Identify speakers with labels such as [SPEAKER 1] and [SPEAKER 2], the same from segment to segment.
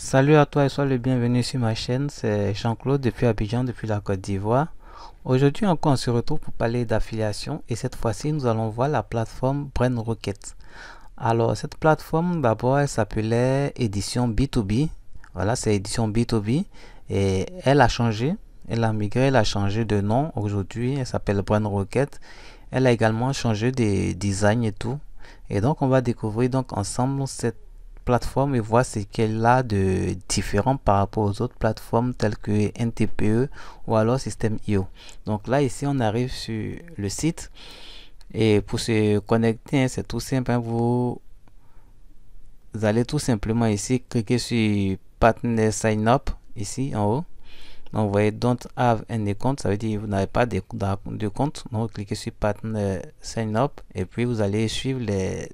[SPEAKER 1] Salut à toi et sois le bienvenu sur ma chaîne, c'est Jean-Claude depuis Abidjan, depuis la Côte d'Ivoire. Aujourd'hui encore on se retrouve pour parler d'affiliation et cette fois-ci nous allons voir la plateforme Brain Rocket. Alors cette plateforme d'abord elle s'appelait édition B2B, voilà c'est édition B2B et elle a changé, elle a migré, elle a changé de nom aujourd'hui, elle s'appelle Brain Rocket. Elle a également changé de design et tout. Et donc on va découvrir donc ensemble cette plateforme et voir ce qu'elle a de différent par rapport aux autres plateformes telles que NTPE ou alors système IO. Donc là ici on arrive sur le site et pour se connecter hein, c'est tout simple. Hein, vous, allez tout simplement ici cliquer sur Partner Sign Up ici en haut. Donc vous voyez Don't Have Any Compte, ça veut dire vous n'avez pas de, de, compte. Donc cliquez sur Partner Sign Up et puis vous allez suivre les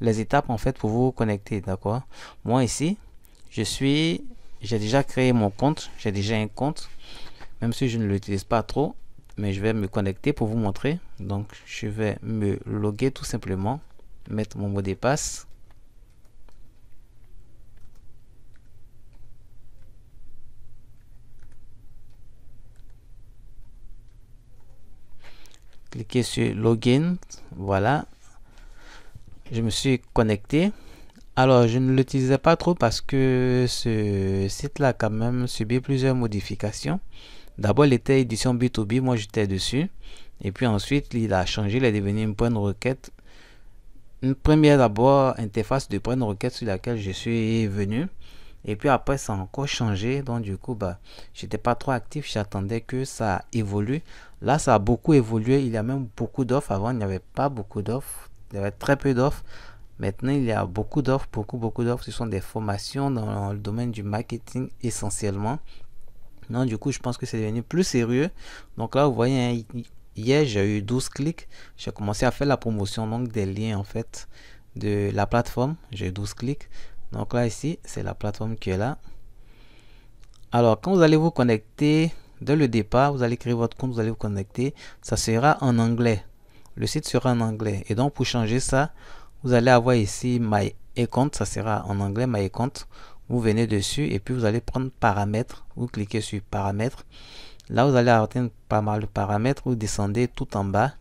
[SPEAKER 1] les étapes en fait pour vous connecter, d'accord Moi ici, je suis, j'ai déjà créé mon compte, j'ai déjà un compte, même si je ne l'utilise pas trop, mais je vais me connecter pour vous montrer. Donc, je vais me loguer tout simplement, mettre mon mot de passe. Cliquez sur Login, voilà, je me suis connecté. Alors, je ne l'utilisais pas trop parce que ce site-là quand même subi plusieurs modifications. D'abord, il était édition B2B, moi j'étais dessus. Et puis ensuite, il a changé, il est devenu une point de requête. Une première d'abord interface de point de requête sur laquelle je suis venu. Et puis après, ça a encore changé. Donc, du coup, bah, j'étais pas trop actif. J'attendais que ça évolue. Là, ça a beaucoup évolué. Il y a même beaucoup d'offres. Avant, il n'y avait pas beaucoup d'offres il y avait très peu d'offres. Maintenant, il y a beaucoup d'offres, beaucoup, beaucoup d'offres. Ce sont des formations dans le domaine du marketing essentiellement. Non, du coup, je pense que c'est devenu plus sérieux. Donc là, vous voyez, hein, hier, j'ai eu 12 clics. J'ai commencé à faire la promotion, donc des liens en fait de la plateforme. J'ai eu 12 clics. Donc là, ici, c'est la plateforme qui est là. Alors, quand vous allez vous connecter, dès le départ, vous allez créer votre compte, vous allez vous connecter. Ça sera en anglais le site sera en anglais. Et donc pour changer ça, vous allez avoir ici My Account, ça sera en anglais My Account. Vous venez dessus et puis vous allez prendre paramètres. Vous cliquez sur paramètres. Là, vous allez atteindre pas mal de paramètres. Vous descendez tout en bas.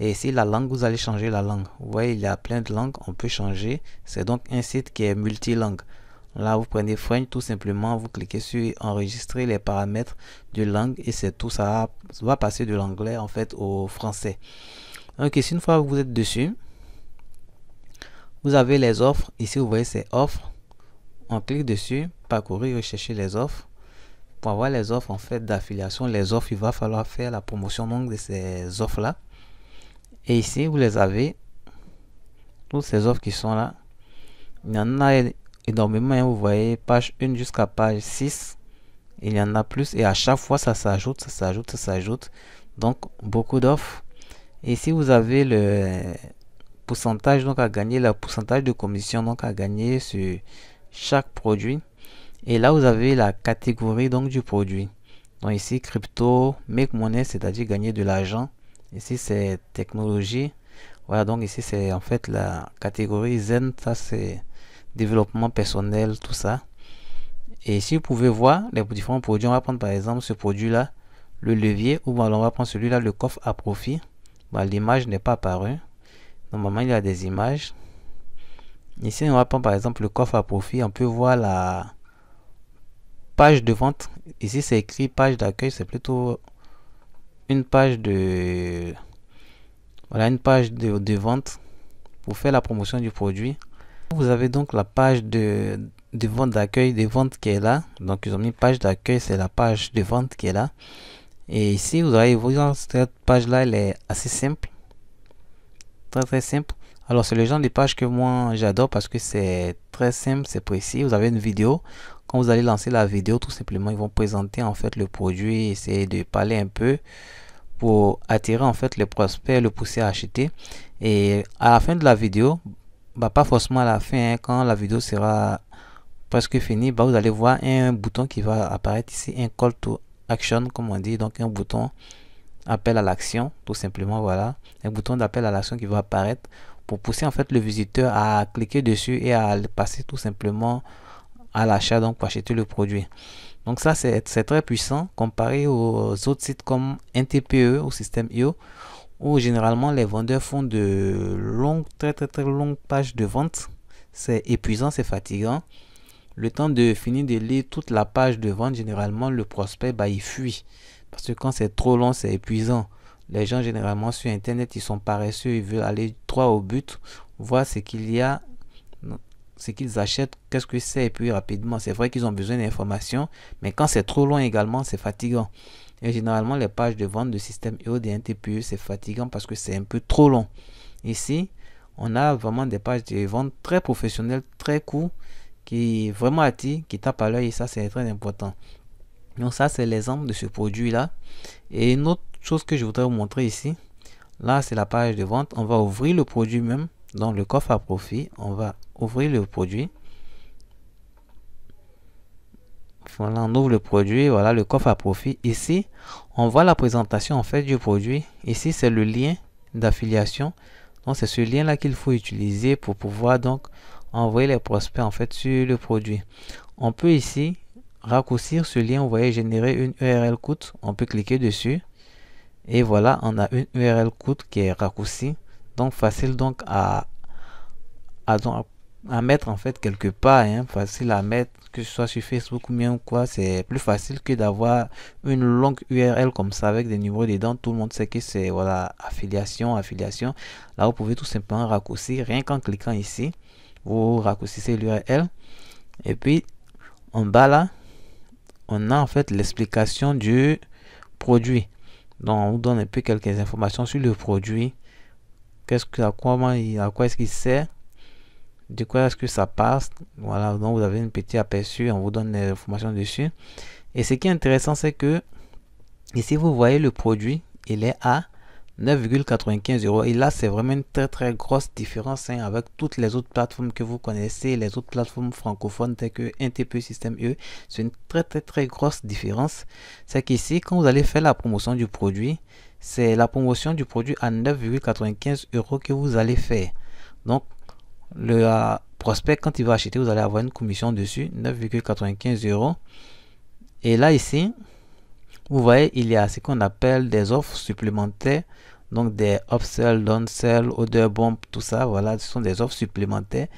[SPEAKER 1] Et ici, la langue, vous allez changer la langue. Vous voyez, il y a plein de langues, on peut changer. C'est donc un site qui est multilingue Là, vous prenez French, tout simplement, vous cliquez sur enregistrer les paramètres de langue et c'est tout. Ça va passer de l'anglais en fait au français. Donc ici, une fois que vous êtes dessus, vous avez les offres. Ici, vous voyez ces offres. On clique dessus, parcourir, rechercher les offres. Pour avoir les offres en fait d'affiliation, les offres, il va falloir faire la promotion donc de ces offres-là. Et ici, vous les avez. Toutes ces offres qui sont là. Il y en a énormément. Hein. vous voyez, page 1 jusqu'à page 6. Il y en a plus. Et à chaque fois, ça s'ajoute, ça s'ajoute, ça s'ajoute. Donc, beaucoup d'offres. Et si vous avez le pourcentage donc à gagner, le pourcentage de commission donc à gagner sur chaque produit. Et là, vous avez la catégorie donc du produit. Donc ici, crypto, make money, c'est-à-dire gagner de l'argent. Ici, c'est technologie. Voilà, donc ici, c'est en fait la catégorie Zen. Ça, c'est développement personnel, tout ça. Et si vous pouvez voir les différents produits. On va prendre par exemple ce produit-là, le levier, ou on va prendre celui-là, le coffre à profit. Bah, l'image n'est pas apparue. Normalement, il y a des images. Ici, on va prendre par exemple le coffre à profit. On peut voir la page de vente. Ici, c'est écrit page d'accueil. C'est plutôt une page de... Voilà, une page de, de, vente pour faire la promotion du produit. Vous avez donc la page de, de vente d'accueil, de vente qui est là. Donc, ils ont mis page d'accueil, c'est la page de vente qui est là. Et ici, vous allez voir cette page-là, elle est assez simple. Très très simple. Alors, c'est le genre de page que moi j'adore parce que c'est très simple, c'est précis. Vous avez une vidéo. Quand vous allez lancer la vidéo, tout simplement, ils vont présenter en fait le produit, essayer de parler un peu pour attirer en fait les prospects, le pousser à acheter. Et à la fin de la vidéo, bah, pas forcément à la fin, hein, quand la vidéo sera presque finie, bah, vous allez voir un bouton qui va apparaître ici, un call to action comme on dit donc un bouton appel à l'action tout simplement voilà un bouton d'appel à l'action qui va apparaître pour pousser en fait le visiteur à cliquer dessus et à passer tout simplement à l'achat donc pour acheter le produit donc ça c'est très puissant comparé aux autres sites comme NTPE ou système IO où généralement les vendeurs font de longues très très très longues pages de vente c'est épuisant c'est fatigant le temps de finir de lire toute la page de vente, généralement, le prospect, bah, il fuit. Parce que quand c'est trop long, c'est épuisant. Les gens, généralement, sur Internet, ils sont paresseux, ils veulent aller droit au but, voir ce qu'il y a, ce qu'ils achètent, qu'est-ce que c'est, et puis rapidement. C'est vrai qu'ils ont besoin d'informations, mais quand c'est trop long également, c'est fatigant. Et généralement, les pages de vente de système EODNTPE, e, c'est fatigant parce que c'est un peu trop long. Ici, on a vraiment des pages de vente très professionnelles, très courtes qui est vraiment attire, qui tape à l'œil et ça c'est très important. Donc ça c'est l'exemple de ce produit là. Et une autre chose que je voudrais vous montrer ici, là c'est la page de vente. On va ouvrir le produit même dans le coffre à profit. On va ouvrir le produit. Voilà, on ouvre le produit, voilà le coffre à profit. Ici, on voit la présentation en fait du produit. Ici, c'est le lien d'affiliation. Donc, c'est ce lien là qu'il faut utiliser pour pouvoir donc envoyer les prospects en fait sur le produit. On peut ici raccourcir ce lien, vous voyez générer une URL coûte on peut cliquer dessus et voilà, on a une URL coûte qui est raccourcie, donc facile donc à, à, à mettre en fait quelque part, hein. facile à mettre que ce soit sur Facebook ou bien quoi, c'est plus facile que d'avoir une longue URL comme ça avec des numéros dedans. Tout le monde sait que c'est voilà affiliation, affiliation. Là, vous pouvez tout simplement raccourcir rien qu'en cliquant ici vous raccourcissez l'URL et puis en bas là on a en fait l'explication du produit donc on vous donne un peu quelques informations sur le produit qu'est-ce que à quoi à quoi est-ce qu'il sert de quoi est-ce que ça passe voilà donc vous avez une petite aperçu on vous donne des informations dessus et ce qui est intéressant c'est que ici vous voyez le produit il est à 9,95 euros. Et là, c'est vraiment une très très grosse différence hein, avec toutes les autres plateformes que vous connaissez, les autres plateformes francophones telles que NTP System E. C'est une très très très grosse différence. C'est qu'ici, quand vous allez faire la promotion du produit, c'est la promotion du produit à 9,95 euros que vous allez faire. Donc, le euh, prospect, quand il va acheter, vous allez avoir une commission dessus, 9,95 euros. Et là, ici, vous voyez, il y a ce qu'on appelle des offres supplémentaires. Donc des upsell, downsell, order bomb, tout ça, voilà, ce sont des offres supplémentaires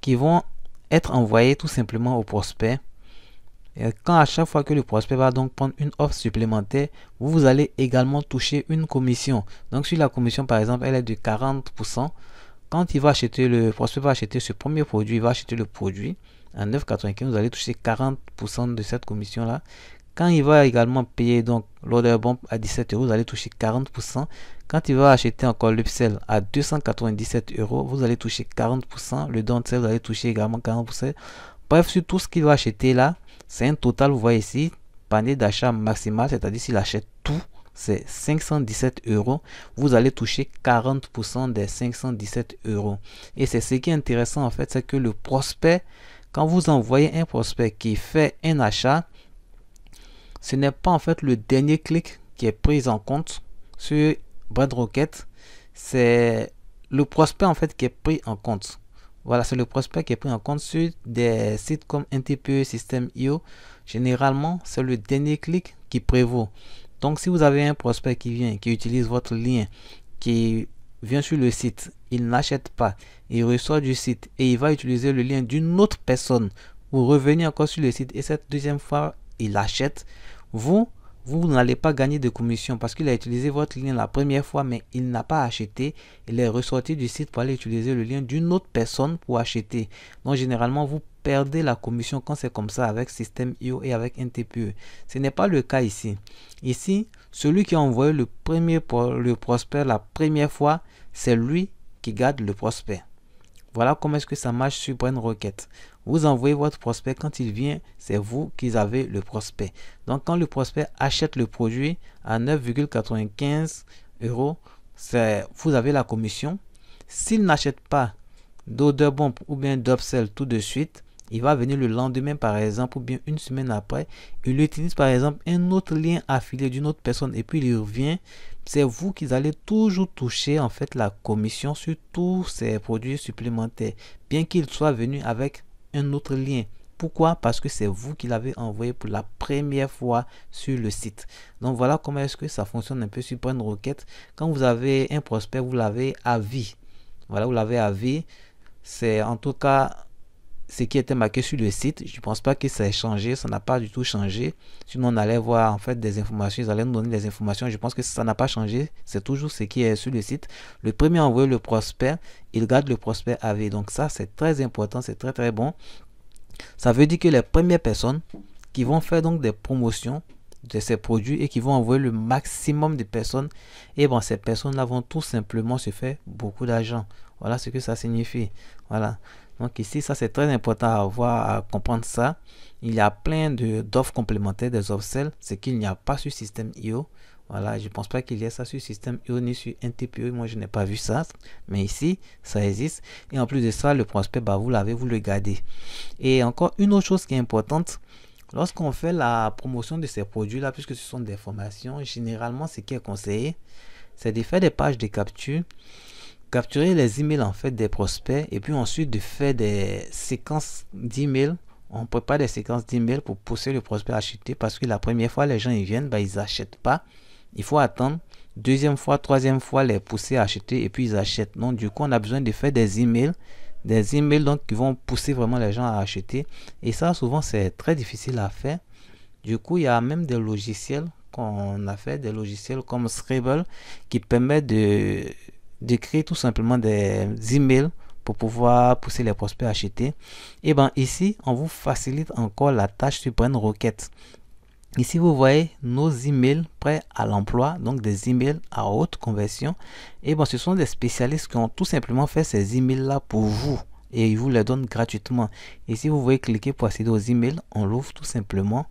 [SPEAKER 1] qui vont être envoyées tout simplement au prospect. Et quand à chaque fois que le prospect va donc prendre une offre supplémentaire, vous, allez également toucher une commission. Donc si la commission par exemple, elle est de 40%, quand il va acheter, le prospect va acheter ce premier produit, il va acheter le produit à 9,95, vous allez toucher 40% de cette commission-là. Quand il va également payer donc l'order bomb à 17 euros, vous allez toucher 40%. Quand il va acheter encore le à 297 euros, vous allez toucher 40%. Le dentel, vous allez toucher également 40%. Bref, sur tout ce qu'il va acheter là, c'est un total, vous voyez ici, panier d'achat maximal, c'est-à-dire s'il achète tout, c'est 517 euros. Vous allez toucher 40% des 517 euros. Et c'est ce qui est intéressant en fait, c'est que le prospect, quand vous envoyez un prospect qui fait un achat, ce n'est pas en fait le dernier clic qui est pris en compte sur Rocket, c'est le prospect en fait qui est pris en compte. Voilà, c'est le prospect qui est pris en compte sur des sites comme NTPE, System.io. Généralement, c'est le dernier clic qui prévaut. Donc, si vous avez un prospect qui vient, qui utilise votre lien, qui vient sur le site, il n'achète pas, il reçoit du site et il va utiliser le lien d'une autre personne ou revenir encore sur le site et cette deuxième fois, il achète vous, vous n'allez pas gagner de commission parce qu'il a utilisé votre lien la première fois, mais il n'a pas acheté. Il est ressorti du site pour aller utiliser le lien d'une autre personne pour acheter. Donc, généralement, vous perdez la commission quand c'est comme ça avec système IO et avec NTPE. Ce n'est pas le cas ici. Ici, celui qui a envoyé le premier le prospect la première fois, c'est lui qui garde le prospect. Voilà comment est-ce que ça marche sur Rocket. Vous envoyez votre prospect, quand il vient, c'est vous qui avez le prospect. Donc quand le prospect achète le produit à 9,95 euros, vous avez la commission. S'il n'achète pas d'odeur bombe ou bien d'upsell tout de suite, il va venir le lendemain par exemple ou bien une semaine après, il utilise par exemple un autre lien affilié d'une autre personne et puis il revient. C'est vous qui allez toujours toucher en fait la commission sur tous ces produits supplémentaires, bien qu'il soit venu avec un autre lien. Pourquoi Parce que c'est vous qui l'avez envoyé pour la première fois sur le site. Donc voilà comment est-ce que ça fonctionne un peu sur requête Quand vous avez un prospect, vous l'avez à vie. Voilà, vous l'avez à vie. C'est en tout cas ce qui était marqué sur le site. Je ne pense pas que ça ait changé, ça n'a pas du tout changé. Sinon, on allait voir en fait des informations, ils allaient nous donner des informations. Je pense que ça n'a pas changé, c'est toujours ce qui est sur le site. Le premier envoyé, le prospect, il garde le prospect avec. Donc ça, c'est très important, c'est très très bon. Ça veut dire que les premières personnes qui vont faire donc des promotions de ces produits et qui vont envoyer le maximum de personnes, et eh bon, ces personnes-là vont tout simplement se faire beaucoup d'argent. Voilà ce que ça signifie. Voilà. Donc ici, ça c'est très important à avoir, à comprendre ça. Il y a plein d'offres complémentaires des offres ce qu'il n'y a pas sur système IO. Voilà, je ne pense pas qu'il y ait ça sur système IO ni sur NTPO. Moi, je n'ai pas vu ça. Mais ici, ça existe. Et en plus de ça, le prospect, bah, vous l'avez, vous le gardez. Et encore une autre chose qui est importante, lorsqu'on fait la promotion de ces produits-là, puisque ce sont des formations, généralement, ce qui est conseillé, c'est de faire des pages de capture capturer les emails en fait des prospects et puis ensuite de faire des séquences d'emails. On prépare des séquences d'emails pour pousser le prospect à acheter parce que la première fois les gens ils viennent, bah, ils achètent pas. Il faut attendre. Deuxième fois, troisième fois, les pousser à acheter et puis ils achètent. Donc du coup, on a besoin de faire des emails des emails donc qui vont pousser vraiment les gens à acheter et ça souvent c'est très difficile à faire du coup il y a même des logiciels qu'on a fait des logiciels comme Scribble qui permettent de de créer tout simplement des emails pour pouvoir pousser les prospects à acheter. Et eh ben ici, on vous facilite encore la tâche sur une requête. Ici, vous voyez nos emails prêts à l'emploi, donc des emails à haute conversion. Et eh bien, ce sont des spécialistes qui ont tout simplement fait ces emails-là pour vous et ils vous les donnent gratuitement. et si vous voyez cliquer pour accéder aux emails, on l'ouvre tout simplement.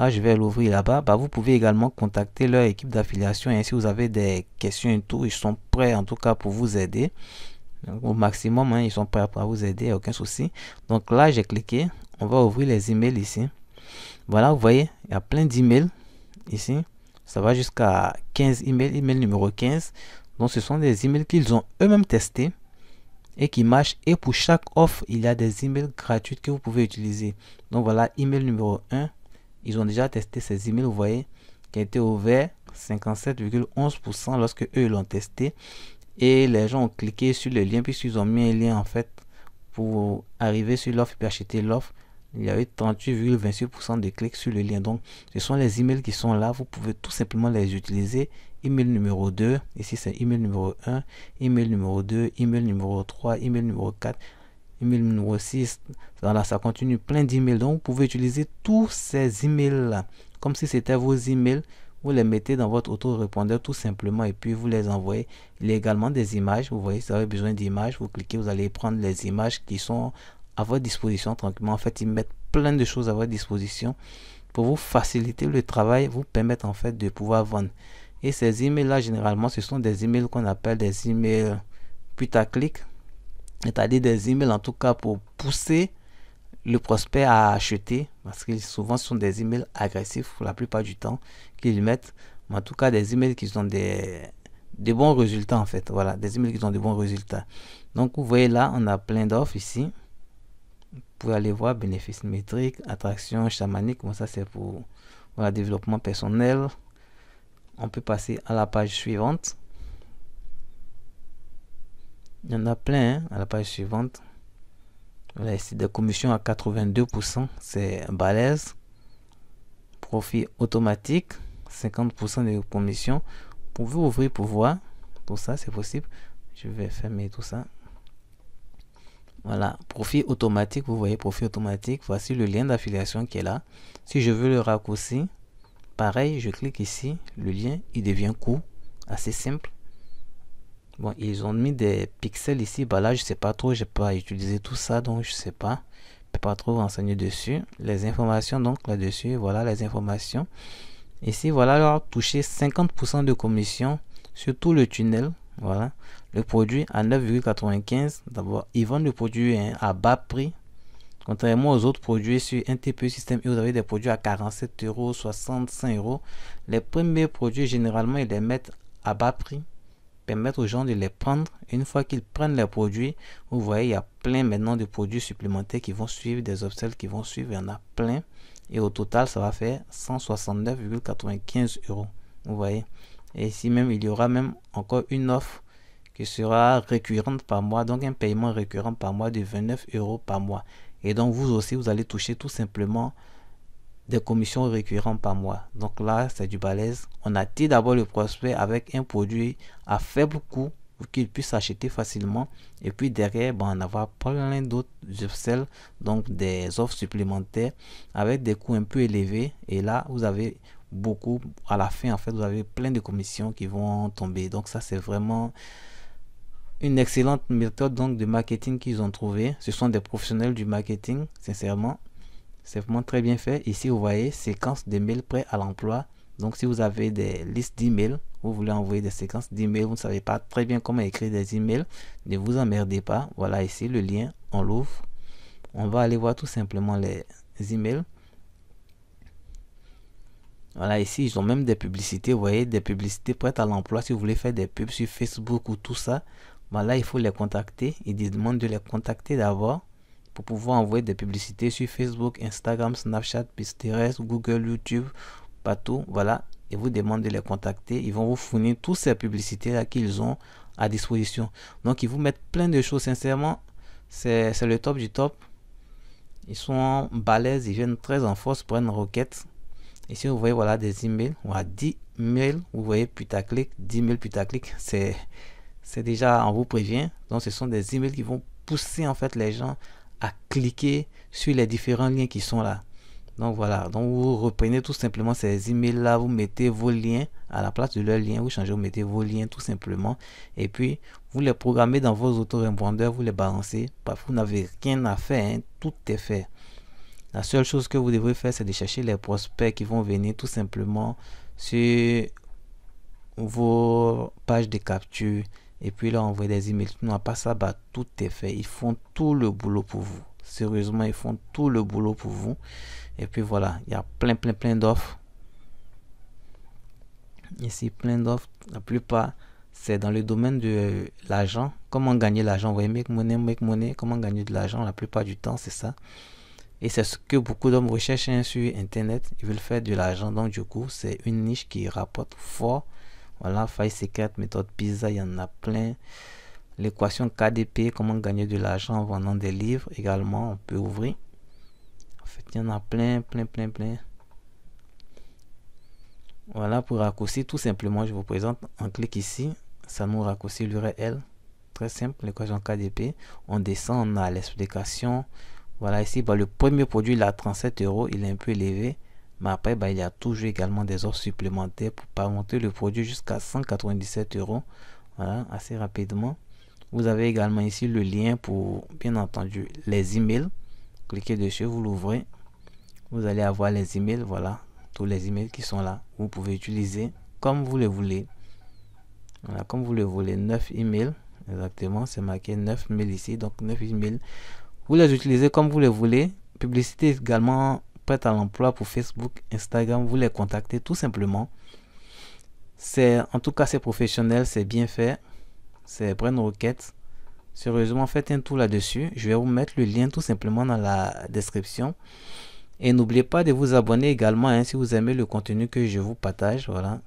[SPEAKER 1] Ah, je vais l'ouvrir là-bas. Bah, vous pouvez également contacter leur équipe d'affiliation. Et si vous avez des questions et tout, ils sont prêts en tout cas pour vous aider. Au maximum, hein, ils sont prêts à vous aider, aucun souci. Donc là, j'ai cliqué. On va ouvrir les emails ici. Voilà, vous voyez, il y a plein d'emails ici. Ça va jusqu'à 15 emails, email numéro 15. Donc ce sont des emails qu'ils ont eux-mêmes testés et qui marchent. Et pour chaque offre, il y a des emails gratuits que vous pouvez utiliser. Donc voilà, email numéro 1, ils ont déjà testé ces emails, vous voyez, qui a été ouvert 57,11% lorsque eux l'ont testé. Et les gens ont cliqué sur le lien puisqu'ils ont mis un lien en fait pour arriver sur l'offre et acheter l'offre. Il y avait 38,26% 38,28% de clics sur le lien. Donc ce sont les emails qui sont là. Vous pouvez tout simplement les utiliser. Email numéro 2, ici c'est email numéro 1, email numéro 2, email numéro 3, email numéro 4 email voici là, ça continue plein d'emails. Donc, vous pouvez utiliser tous ces emails-là, comme si c'était vos emails. Vous les mettez dans votre auto-répondeur tout simplement et puis vous les envoyez. Il y a également des images. Vous voyez, si vous avez besoin d'images, vous cliquez, vous allez prendre les images qui sont à votre disposition tranquillement. En fait, ils mettent plein de choses à votre disposition pour vous faciliter le travail, vous permettre en fait de pouvoir vendre. Et ces emails-là, généralement, ce sont des emails qu'on appelle des emails putaclic cest à des emails en tout cas pour pousser le prospect à acheter, parce qu'ils souvent sont des emails agressifs pour la plupart du temps qu'ils mettent, mais en tout cas des emails qui ont des, des bons résultats en fait, voilà, des emails qui ont des bons résultats. Donc vous voyez là, on a plein d'offres ici. Vous pouvez aller voir bénéfices métriques, attraction chamanique, bon ça c'est pour voilà, développement personnel. On peut passer à la page suivante. Il y en a plein hein, à la page suivante. Voilà, ici des commissions à 82%, c'est balèze. Profit automatique, 50% de commissions Vous pouvez ouvrir pour voir. Tout ça, c'est possible. Je vais fermer tout ça. Voilà, profit automatique, vous voyez profit automatique. Voici le lien d'affiliation qui est là. Si je veux le raccourci, pareil, je clique ici, le lien, il devient court, assez simple. Bon, ils ont mis des pixels ici. Bah là, je sais pas trop. J'ai pas utilisé tout ça, donc je sais pas. Je peux pas trop renseigner dessus. Les informations, donc là-dessus, voilà les informations. Ici, voilà leur toucher 50% de commission sur tout le tunnel. Voilà le produit à 9,95. D'abord, ils vendent le produit hein, à bas prix. Contrairement aux autres produits sur un TPE système, vous avez des produits à 47 euros, 65 euros. Les premiers produits, généralement, ils les mettent à bas prix permettre aux gens de les prendre. Une fois qu'ils prennent les produits, vous voyez, il y a plein maintenant de produits supplémentaires qui vont suivre, des obstacles qui vont suivre, il y en a plein. Et au total, ça va faire 169,95 euros. Vous voyez. Et ici même, il y aura même encore une offre qui sera récurrente par mois, donc un paiement récurrent par mois de 29 euros par mois. Et donc vous aussi, vous allez toucher tout simplement des commissions récurrentes par mois. Donc là, c'est du balèze. On attire d'abord le prospect avec un produit à faible coût qu'il puisse acheter facilement. Et puis derrière, ben, on avoir plein d'autres upsells, donc des offres supplémentaires avec des coûts un peu élevés. Et là, vous avez beaucoup, à la fin, en fait, vous avez plein de commissions qui vont tomber. Donc ça, c'est vraiment une excellente méthode donc de marketing qu'ils ont trouvé. Ce sont des professionnels du marketing, sincèrement. C'est vraiment très bien fait. Ici, vous voyez, séquence de mails prêts à l'emploi. Donc, si vous avez des listes d'emails, vous voulez envoyer des séquences d'emails, vous ne savez pas très bien comment écrire des emails, ne vous emmerdez pas. Voilà ici le lien, on l'ouvre. On va aller voir tout simplement les emails. Voilà, ici, ils ont même des publicités, vous voyez, des publicités prêtes à l'emploi. Si vous voulez faire des pubs sur Facebook ou tout ça, voilà, il faut les contacter. Ils demandent de les contacter d'abord pour pouvoir envoyer des publicités sur Facebook, Instagram, Snapchat, Pinterest, Google, YouTube, partout. Voilà. Et vous demandez de les contacter. Ils vont vous fournir toutes ces publicités-là qu'ils ont à disposition. Donc, ils vous mettent plein de choses. Sincèrement, c'est le top du top. Ils sont balèzes. Ils viennent très en force pour une requête. Ici, vous voyez, voilà, des emails. On a 10 mails. Vous voyez, putaclic, 10 mails putaclic. C'est déjà, on vous prévient. Donc, ce sont des emails qui vont pousser, en fait, les gens à cliquer sur les différents liens qui sont là. Donc voilà, donc vous reprenez tout simplement ces emails là, vous mettez vos liens à la place de leurs liens, vous changez, vous mettez vos liens tout simplement et puis vous les programmez dans vos auto-répondeurs, vous les balancez. Parfois vous n'avez rien à faire, hein. tout est fait. La seule chose que vous devrez faire, c'est de chercher les prospects qui vont venir tout simplement sur vos pages de capture, et puis on voit des emails. Non, pas ça, bah, tout est fait. Ils font tout le boulot pour vous. Sérieusement, ils font tout le boulot pour vous. Et puis voilà, il y a plein, plein, plein d'offres. Ici, plein d'offres. La plupart, c'est dans le domaine de euh, l'argent. Comment gagner l'argent Vous voyez, make money, make money. Comment gagner de l'argent La plupart du temps, c'est ça. Et c'est ce que beaucoup d'hommes recherchent hein, sur Internet. Ils veulent faire de l'argent. Donc, du coup, c'est une niche qui rapporte fort voilà, faille secrète, méthode PISA, il y en a plein. L'équation KDP, comment gagner de l'argent en vendant des livres également, on peut ouvrir. En fait, il y en a plein, plein, plein, plein. Voilà, pour raccourcir, tout simplement, je vous présente, un clic ici, ça nous raccourcit l'URL. Très simple, l'équation KDP. On descend, on a l'explication. Voilà, ici, bah, le premier produit, a 37 euros, il est un peu élevé. Mais après, bah, il y a toujours également des offres supplémentaires pour pas monter le produit jusqu'à 197 euros. Voilà, assez rapidement. Vous avez également ici le lien pour, bien entendu, les emails. Cliquez dessus, vous l'ouvrez. Vous allez avoir les emails, voilà. Tous les emails qui sont là. Vous pouvez utiliser comme vous le voulez. Voilà, comme vous le voulez, 9 emails. Exactement, c'est marqué 9000 ici. Donc 9 emails. Vous les utilisez comme vous le voulez. Publicité également à l'emploi pour Facebook, Instagram, vous les contactez tout simplement. C'est en tout cas c'est professionnel, c'est bien fait, c'est une requête. Sérieusement, faites un tour là-dessus. Je vais vous mettre le lien tout simplement dans la description. Et n'oubliez pas de vous abonner également hein, si vous aimez le contenu que je vous partage. Voilà.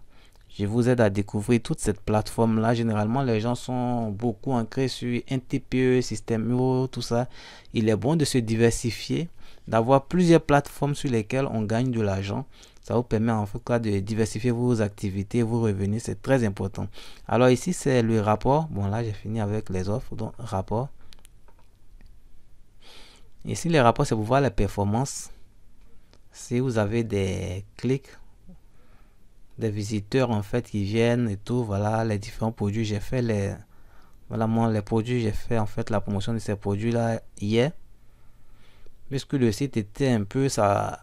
[SPEAKER 1] Je vous aide à découvrir toute cette plateforme-là. Généralement, les gens sont beaucoup ancrés sur un e, système tout ça. Il est bon de se diversifier d'avoir plusieurs plateformes sur lesquelles on gagne de l'argent. Ça vous permet en tout cas de diversifier vos activités, vos revenus, c'est très important. Alors ici, c'est le rapport. Bon, là, j'ai fini avec les offres, donc rapport. Ici, les rapports, c'est pour voir les performances. Si vous avez des clics, des visiteurs en fait qui viennent et tout, voilà les différents produits. J'ai fait les, voilà moi les produits, j'ai fait en fait la promotion de ces produits là hier puisque le site était un peu ça.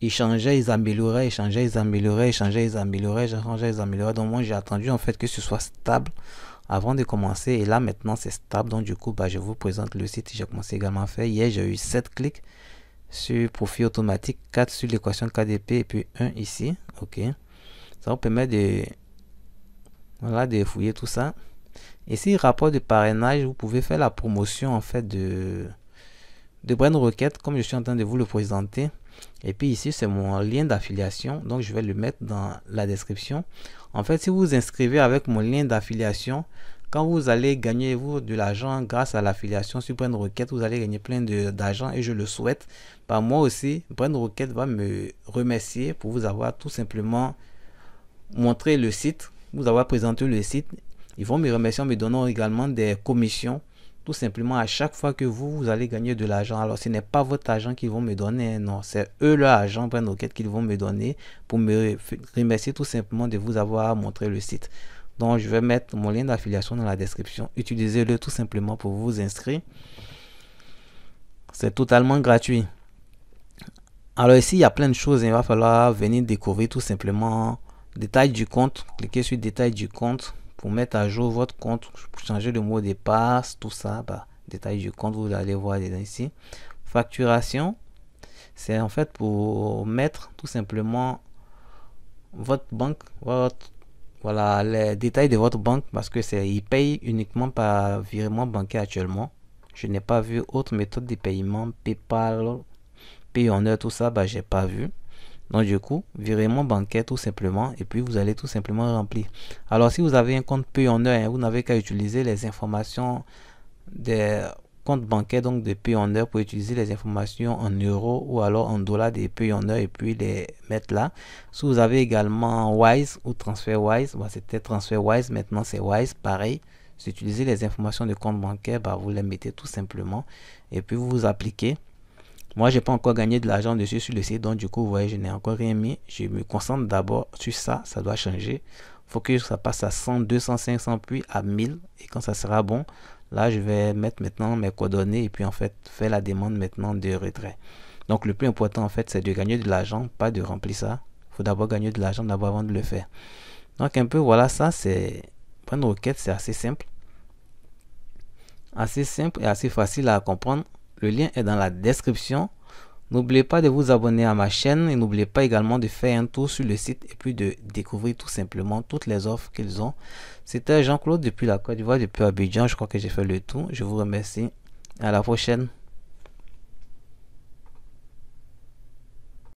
[SPEAKER 1] Ils changeaient, ils amélioraient, ils changeaient, ils amélioraient, ils changeaient, ils amélioraient, ils changeaient, ils amélioraient. Donc moi j'ai attendu en fait que ce soit stable avant de commencer. Et là maintenant c'est stable. Donc du coup bah, je vous présente le site. J'ai commencé également à faire. Hier j'ai eu 7 clics sur profil automatique, 4 sur l'équation KDP et puis 1 ici. Ok. Ça vous permet de, voilà, de fouiller tout ça. Ici, rapport de parrainage, vous pouvez faire la promotion en fait de, de Brain Rocket, comme je suis en train de vous le présenter. Et puis ici, c'est mon lien d'affiliation. Donc, je vais le mettre dans la description. En fait, si vous vous inscrivez avec mon lien d'affiliation, quand vous allez gagner vous, de l'argent grâce à l'affiliation sur Brain Rocket, vous allez gagner plein d'argent et je le souhaite. Par moi aussi, Brain Rocket va me remercier pour vous avoir tout simplement montré le site, vous avoir présenté le site. Ils vont me remercier en me donnant également des commissions tout simplement, à chaque fois que vous, vous allez gagner de l'argent, alors ce n'est pas votre argent qui vont me donner, hein, non, c'est eux leur argent, Brand Rocket, qu'ils vont me donner pour me remercier tout simplement de vous avoir montré le site. Donc, je vais mettre mon lien d'affiliation dans la description. Utilisez-le tout simplement pour vous inscrire. C'est totalement gratuit. Alors ici, il y a plein de choses. Hein. Il va falloir venir découvrir tout simplement détail du compte. Cliquez sur détails du compte pour mettre à jour votre compte, pour changer le mot de passe, tout ça, bah, détail du compte, vous allez voir dedans ici. Facturation, c'est en fait pour mettre tout simplement votre banque, voilà les détails de votre banque parce que c'est il paye uniquement par virement bancaire actuellement. Je n'ai pas vu autre méthode de paiement, PayPal, Payoneer tout ça, bah j'ai pas vu. Donc du coup, mon bancaire tout simplement et puis vous allez tout simplement remplir. Alors si vous avez un compte Pay e e hein, vous n'avez qu'à utiliser les informations des comptes bancaires donc de Pay e pour utiliser les informations en euros ou alors en dollars des Pay en et puis les mettre là. Si vous avez également Wise ou TransferWise, bah, c'était TransferWise, maintenant c'est Wise, pareil. Si vous utilisez les informations de compte bancaire, bah, vous les mettez tout simplement et puis vous vous appliquez. Moi, j'ai pas encore gagné de l'argent dessus sur le site, donc du coup, vous voyez, je n'ai encore rien mis. Je me concentre d'abord sur ça, ça doit changer. faut que ça passe à 100, 200, 500, puis à 1000. Et quand ça sera bon, là, je vais mettre maintenant mes coordonnées et puis en fait, faire la demande maintenant de retrait. Donc, le plus important, en fait, c'est de gagner de l'argent, pas de remplir ça. Il faut d'abord gagner de l'argent d'abord avant de le faire. Donc, un peu, voilà, ça, c'est... Prendre requête, c'est assez simple assez simple et assez facile à comprendre. Le lien est dans la description. N'oubliez pas de vous abonner à ma chaîne et n'oubliez pas également de faire un tour sur le site et puis de découvrir tout simplement toutes les offres qu'ils ont. C'était Jean-Claude depuis la Côte d'Ivoire, depuis Abidjan. Je crois que j'ai fait le tour. Je vous remercie. À la prochaine.